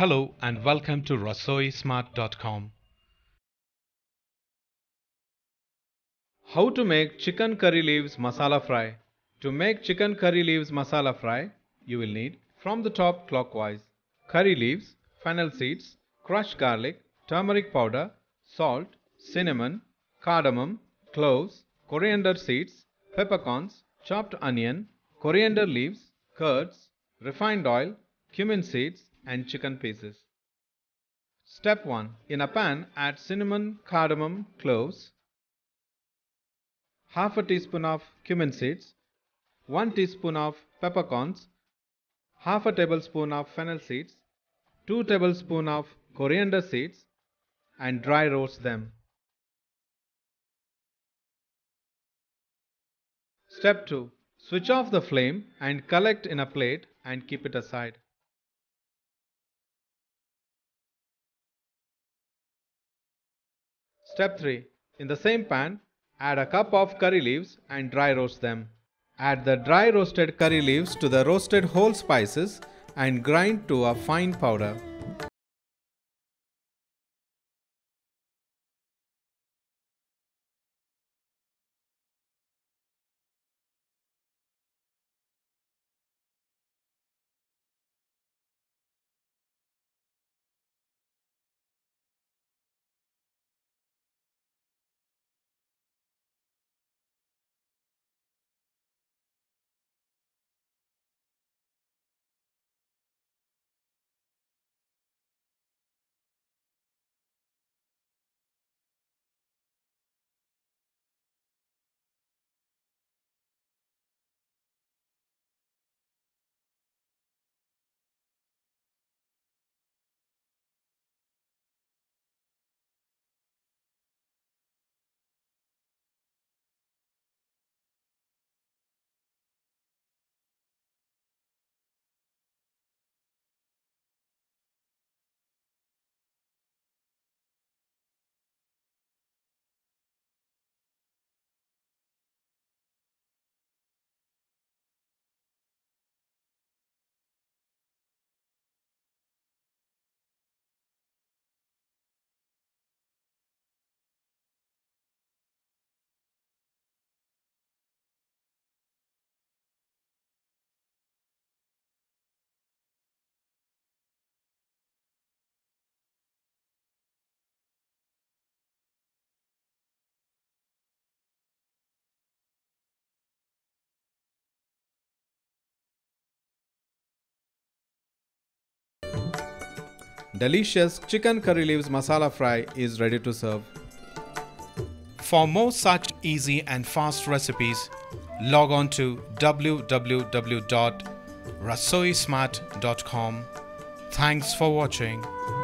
Hello and welcome to rasoismart.com. How to make chicken curry leaves masala fry. To make chicken curry leaves masala fry, you will need from the top clockwise curry leaves, fennel seeds, crushed garlic, turmeric powder, salt, cinnamon, cardamom, cloves, coriander seeds, peppercorns, chopped onion, coriander leaves, curds, refined oil, cumin seeds, and chicken pieces. Step 1. In a pan, add cinnamon, cardamom, cloves, half a teaspoon of cumin seeds, 1 teaspoon of peppercorns, half a tablespoon of fennel seeds, 2 tablespoon of coriander seeds and dry roast them. Step 2. Switch off the flame and collect in a plate and keep it aside. Step 3. In the same pan, add a cup of curry leaves and dry roast them. Add the dry roasted curry leaves to the roasted whole spices and grind to a fine powder. Delicious chicken curry leaves masala fry is ready to serve. For more such easy and fast recipes, log on to www.rasoismart.com. Thanks for watching.